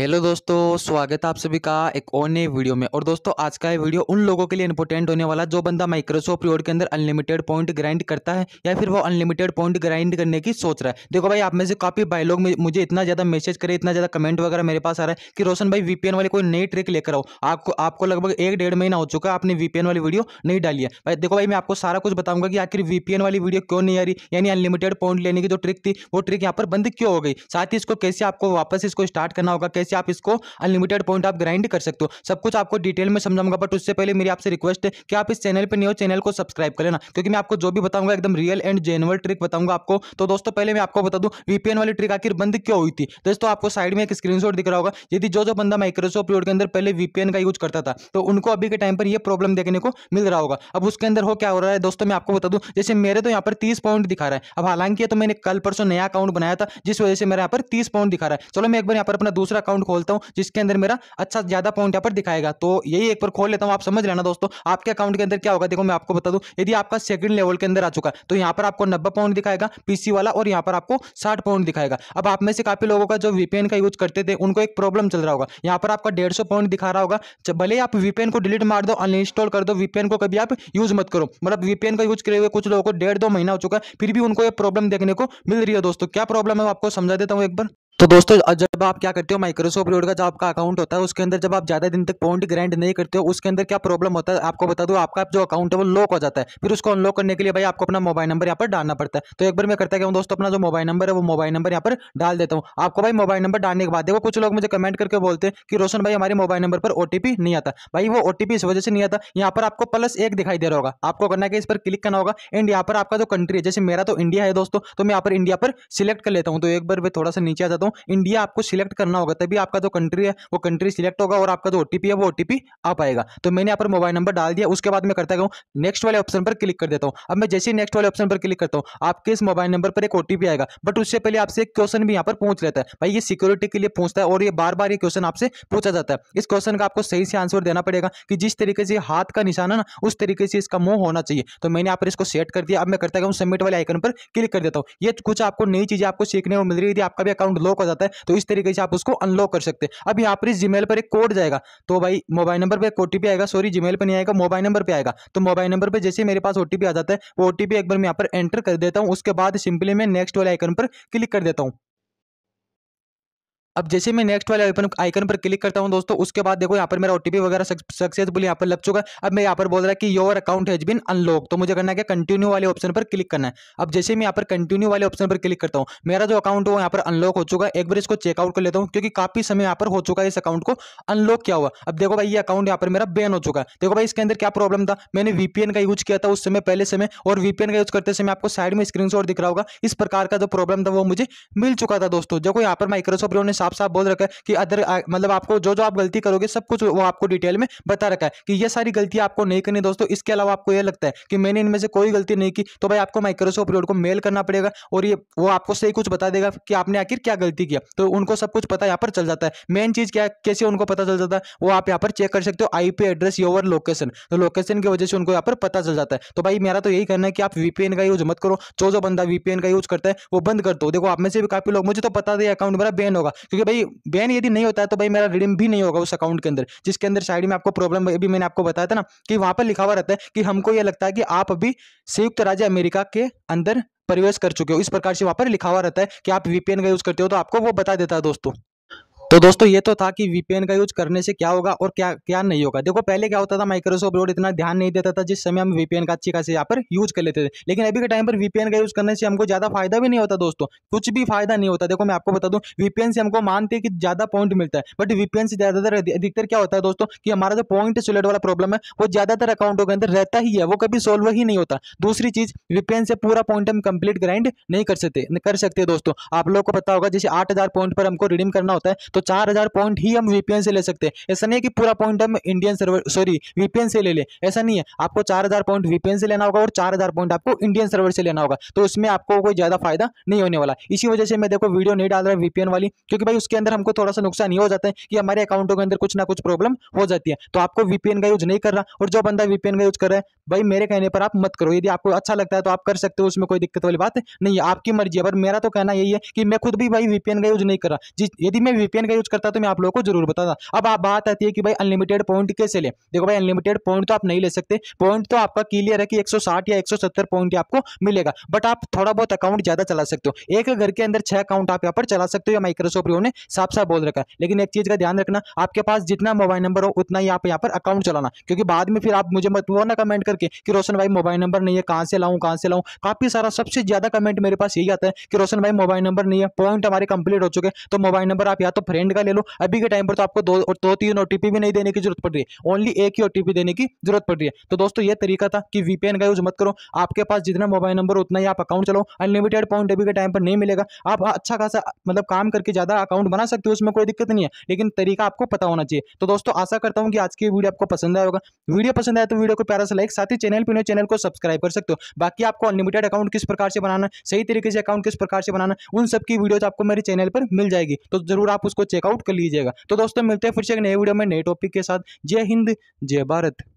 hello दोस्तों स्वागत है आप सभी का एक और नए वीडियो में और दोस्तों आज का ये वीडियो उन लोगों के लिए इंपॉर्टेंट होने वाला जो बंदा माइक्रोसॉफ्ट रोड के अंदर अनलिमिटेड पॉइंट ग्राइंड करता है या फिर वो अनलिमिटेड पॉइंट ग्राइंड करने की सोच रहा है देखो भाई आप में से काफ़ी भाई लोग मुझे इतना ज़्यादा मैसेज करे इतना ज़्यादा कमेंट वगैरह मेरे पास आ रहा है कि रोशन भाई वीपीएन वाली कोई नई ट्रिक लेकर आओ आपको आपको लगभग एक डेढ़ महीना हो चुका है आपने वीपीएन वाली वीडियो नहीं डाली है भाई देखो भाई मैं आपको सारा कुछ बताऊंगा कि आखिर वीपीएन वाली वीडियो क्यों नहीं आ रही यानी अनलिमिटेड पॉइंट लेने की जो ट्रिक थी वो ट्रिक यहाँ पर बंद क्यों हो गई साथ ही इसको कैसे आपको वापस इसको स्टार्ट करना होगा कैसे कैसे आप इसको अनलिमिटेड पॉइंट आप ग्राइंड कर सकते हो सब कुछ आपको डिटेल में समझाऊंगा बट उससे पहले मेरी आपसे रिक्वेस्ट है कि आप इस चैनल पर नहीं हो चैनल को सब्सक्राइब कर लेना क्योंकि मैं आपको जो भी बताऊंगा एकदम रियल एंड जेनवल ट्रिक बताऊंगा आपको तो दोस्तों पहले मैं आपको बता दूँ वीपीएन वाली ट्रिक आखिर बंद क्यों हुई थी दोस्तों आपको साइड में एक स्क्रीन दिख रहा होगा यदि जो जो बंदा माइक्रोसॉफ्ट वर्ड के अंदर पहले वीपीएन का यूज करता था तो उनको अभी के टाइम पर यह प्रॉब्लम देखने को मिल रहा होगा अब उसके अंदर हो क्या हो रहा है दोस्तों मैं आपको बता दूँ जैसे मेरे तो यहाँ पर तीस पॉइंट दिखा रहा है अब हालांकि तो मैंने कल परसों नया अकाउंट बनाया था जिस वजह से मेरे यहाँ पर तीस पॉइंट दिखा रहा है चलो मैं एक बार यहाँ पर अपना दूसरा अकाउंट खोलता हूँ जिसके अंदर मेरा अच्छा ज़्यादा पॉइंट यहाँ पर दिखाएगा तो यही एक बार खोल लेता हूँ आप समझ लेना दोस्तों आपके अकाउंट के अंदर क्या होगा देखो मैं आपको बता दूँ यदि आपका सेकंड लेवल के अंदर आ चुका तो यहाँ पर आपको नब्बे पाउंड दिखाएगा पीसी वाला और यहाँ पर आपको साठ पाउंड दिखाएगा अब आप में से काफ़ी लोगों का जो वीपीएन का यूज करते थे उनको एक प्रॉब्लम चल रहा होगा यहाँ पर आपका डेढ़ पॉइंट दिखा रहा होगा भले आप वीपीएन को डिलीट मार दो अनइंस्टॉल कर दो वीपीएन को कभी आप यूज मत करो मतलब वीपीएन का यूज करे हुए कुछ लोगों को डेढ़ दो महीना हो चुका है फिर भी उनको ये प्रॉब्लम देखने को मिल रही है दोस्तों क्या प्रॉब्लम है आपको समझा देता हूँ एक बार तो दोस्तों जब आप क्या करते हो माइक्रोसॉफ्ट वर्ड का जो आपका अकाउंट होता है उसके अंदर जब आप ज़्यादा दिन तक पॉइंट ग्रैंड नहीं करते हो उसके अंदर क्या प्रॉब्लम होता है आपको बता दूँ आपका जो अकाउंट है वो लॉक हो जाता है फिर उसको अनलॉक करने के लिए भाई आपको अपना मोबाइल नंबर यहाँ पर डालना पड़ता है तो एक बार मैं करता क्या दोस्तों अपना जो मोबाइल नंबर है वो मोबाइल नंबर यहाँ पर डाल देता हूँ आपको भाई मोबाइल नंबर डालने के बाद देखो कुछ लोग मुझे कमेंट करके बोलते हैं कि रोशन भाई हमारे मोबाइल नंबर पर ओ नहीं आता भाई वो ओटीपी इस वजह से नहीं आता यहाँ पर आपको प्लस एक दिखाई दे रहा होगा आपको करना है इस पर क्लिक करना होगा एंड यहाँ पर आपका जो कंट्री है जैसे मेरा तो इंडिया है दोस्तों तो मैं यहाँ पर इंडिया पर सिलेक्ट कर लेता हूँ तो एक बार मैं थोड़ा सा नीचे आ जाता हूँ हूँ इंडिया आपको सिलेक्ट करना होगा तभी आपका जो कंट्री है वो कंट्री सिलेक्ट होगा और आपका जो ओटीपी है वो ओटीपी आ पाएगा तो मैंने यहाँ पर मोबाइल नंबर डाल दिया उसके बाद मैं करता हूँ नेक्स्ट वाले ऑप्शन पर क्लिक कर देता हूँ अब मैं जैसे नेक्स्ट वाले ऑप्शन पर क्लिक करता हूँ आपके इस मोबाइल नंबर पर एक ओ आएगा बट उससे पहले आपसे एक क्वेश्चन भी यहाँ पर पूछ लेता है भाई ये सिक्योरिटी के लिए पूछता है और ये बार बार ये क्वेश्चन आपसे पूछा जाता है इस क्वेश्चन का आपको सही से आंसर देना पड़ेगा कि जिस तरीके से हाथ का निशान है ना उस तरीके से इसका मुंह होना चाहिए तो मैंने यहाँ पर इसको सेट कर दिया अब मैं करता हूँ सबमिट वाले आइकन पर क्लिक कर देता हूँ ये कुछ आपको नई चीज़ें आपको सीखने को मिल रही है आपका भी अकाउंट लॉक अनलॉक हो जाता है तो इस तरीके से आप उसको अनलॉक कर सकते हैं अब यहाँ पर इस जीमेल पर एक कोड जाएगा तो भाई मोबाइल नंबर पर एक आएगा सॉरी जीमेल पर नहीं आएगा मोबाइल नंबर पर आएगा तो मोबाइल नंबर पर जैसे मेरे पास ओटीपी आ जाता है वो ओटीपी एक बार मैं यहाँ पर एंटर कर देता हूँ उसके बाद सिंपली मैं नेक्स्ट वाले आइकन पर क्लिक कर देता हूँ अब जैसे मैं नेक्स्ट वाले आइकन पर क्लिक करता हूँ दोस्तों उसके बाद देखो यहाँ पर मेरा ओटीपी वगैरह सक्सेसफुल यहाँ पर लग चुका है अब मैं यहाँ पर बोल रहा है कि your account has been unlock तो मुझे करना है कंटिन्यू वाले ऑप्शन पर क्लिक करना है अब जैसे मैं यहाँ पर कंटिन्यू वाले ऑप्शन पर क्लिक करता हूँ मेरा जो अकाउंट है वो यहाँ पर अनलॉक हो चुका है एक बार इसको चेकआउट कर लेता हूँ क्योंकि काफी समय यहाँ पर हो चुका है इस अकाउंट को अनलॉक किया हुआ अब देखो भाई ये अकाउंट यहाँ पर मेरा बैन हो चुका है देखो भाई इसके अंदर क्या प्रॉब्लम था मैंने वीपीएन का यूज किया था उस समय पहले समय और वीपीएन का यूज करते समय आपको साइड में स्क्रीन दिख रहा होगा इस प्रकार का जो प्रॉब्लम था वो मुझे मिल चुका था दोस्तों देखो यहाँ पर माइक्रोसॉफ्ट ने साफ साफ बोल रखा है कि अदर मतलब आपको जो जो आप गलती करोगे सब कुछ वो आपको डिटेल में बता रखा है कि ये सारी गलती आपको नहीं करनी दोस्तों इसके अलावा आपको ये लगता है कि मैंने इनमें से कोई गलती नहीं की तो भाई आपको माइक्रोसॉफ्ट रोड को मेल करना पड़ेगा और ये वो आपको सही कुछ बता देगा कि आपने आखिर क्या गलती किया तो उनको सब कुछ पता यहाँ पर चल जाता है मेन चीज़ क्या कैसे उनको पता चल जाता है वो आप यहाँ पर चेक कर सकते हो आई एड्रेस योर लोकेशन तो लोकेशन की वजह से उनको यहाँ पर पता चल जाता है तो भाई मेरा तो यही कहना है कि आप वीपीएन का यूज मत करो जो जो बंदा वीपीएन का यूज करता है वो बंद कर दो देखो आप में से भी काफ़ी लोग मुझे तो पता था अकाउंट मेरा बैन होगा क्योंकि भाई बैन यदि नहीं होता है तो भाई मेरा रिडीम भी नहीं होगा उस अकाउंट के अंदर जिसके अंदर साइड में आपको प्रॉब्लम अभी मैंने आपको बताया था ना कि वहाँ पर लिखा हुआ रहता है कि हमको यह लगता है कि आप अभी संयुक्त राज्य अमेरिका के अंदर प्रवेश कर चुके हो इस प्रकार से वहाँ पर लिखा हुआ रहता है कि आप वीपीएन का यूज़ करते हो तो आपको वो बता देता है दोस्तों तो दोस्तों ये तो था कि वीपीएन का यूज करने से क्या होगा और क्या क्या नहीं होगा देखो पहले क्या होता था माइक्रोसॉफ्ट रोड इतना ध्यान नहीं देता था जिस समय हम वीपीएन का अच्छी खासी यहाँ पर यूज कर लेते थे लेकिन अभी के टाइम पर वीपीएन का यूज करने से हमको ज्यादा फायदा भी नहीं होता दोस्तों कुछ भी फायदा नहीं होता देखो मैं आपको बता दूँ वीपीएन से हमको मानते हैं कि ज्यादा पॉइंट मिलता है बट वीपीएन से ज्यादातर अधिकतर क्या होता है दोस्तों की हमारा जो पॉइंट सिलेट वाला प्रॉब्लम है वो ज्यादातर अकाउंटों के अंदर रहता ही है वो कभी सोल्व ही नहीं होता दूसरी चीज वीपीएन से पूरा पॉइंट हम कंप्लीट ग्राइंड नहीं कर सकते कर सकते दोस्तों आप लोग को पता होगा जैसे आठ पॉइंट पर हमको रिडीम करना होता है तो तो चार हज़ार पॉइंट ही हम वीपीएन से ले सकते हैं ऐसा नहीं है कि पूरा पॉइंट हम इंडियन सर्वर सॉरी वीपीएन से ले लें ऐसा नहीं है आपको चार हज़ार पॉइंट वीपीएन से लेना होगा और चार हज़ार पॉइंट आपको इंडियन सर्वर से लेना होगा तो उसमें आपको कोई ज़्यादा फायदा नहीं होने वाला इसी वजह से मैं देखो वीडियो नहीं डाल रहा वीपीएन वाली क्योंकि भाई उसके अंदर हमको थोड़ा सा नुकसान ही हो जाता है कि हमारे अकाउंटों के अंदर कुछ ना कुछ प्रॉब्लम हो जाती है तो आपको वीपीएन का यूज नहीं कर रहा और जो बंदा वीपीएन का यूज कर रहा है भाई मेरे कहने पर आप मत करो यदि आपको अच्छा लगता है तो आप कर सकते हो उसमें कोई दिक्कत वाली बात नहीं है आपकी मर्जी है पर मेरा तो कहना यही है कि मैं खुद भी भाई वीपीएन का यूज नहीं कर रहा यदि मैं वीपीएन का यूज करता तो मैं आप लोगों को जरूर बताता अब आप बात आती है कि भाई अनलिमिटेड पॉइंट कैसे ले देखो भाई अनलिमिटेड पॉइंट तो आप नहीं ले सकते पॉइंट तो आपका क्लियर है कि 160 या 170 पॉइंट आपको मिलेगा बट आप थोड़ा बहुत अकाउंट ज़्यादा चला सकते हो एक घर के अंदर छह अकाउंट आप यहाँ पर चला सकते हो या माइक्रोसॉफ्ट ने साफ साफ बोल रखा है लेकिन एक चीज़ का ध्यान रखना आपके पास जितना मोबाइल नंबर हो उतना ही आप यहाँ पर अकाउंट चलाना क्योंकि बाद में फिर आप मुझे मत वो ना कमेंट करके कि रोशन भाई मोबाइल नंबर नहीं है कहां से लाऊं कहां से लाऊं काफ़ी सारा सबसे ज़्यादा कमेंट मेरे पास यही आता है कि रोशन भाई मोबाइल नंबर नहीं है पॉइंट हमारे कंप्लीट हो चुके तो मोबाइल नंबर आप या तो फ्रेंड का ले लो अभी के टाइम पर तो आपको दो दो तीन ओ भी नहीं देने की जरूरत पड़ रही है ओनली एक ही ओ देने की जरूरत पड़ रही है तो दोस्तों ये तरीका था कि वीपीएन का यूज मत करो आपके पास जितना मोबाइल नंबर उतना ही आप अकाउंट चलाओ अनलिमिटेड पॉइंट अभी के टाइम पर नहीं मिलेगा आप अच्छा खासा मतलब काम करके ज़्यादा अकाउंट बना सकते हो उसमें कोई दिक्कत नहीं है लेकिन तरीका आपको पता होना चाहिए तो दोस्तों आशा करता हूँ कि आज की वीडियो आपको पसंद आया होगा वीडियो पसंद आया तो वीडियो को प्यारा से लाइक साथ ही चैनल पर चैनल को सब्सक्राइब कर सकते हो बाकी आपको अनलिमिटेड अकाउंट किस प्रकार से बनाना सही तरीके से अकाउंट किस प्रकार से बनाना उन सबकी वीडियो आपको मेरे चैनल पर मिल जाएगी तो जरूर आप उसको चेकआउट कर लीजिएगा तो दोस्तों मिलते हैं फिर से एक नए वीडियो में नए टॉपिक के साथ जय हिंद जय भारत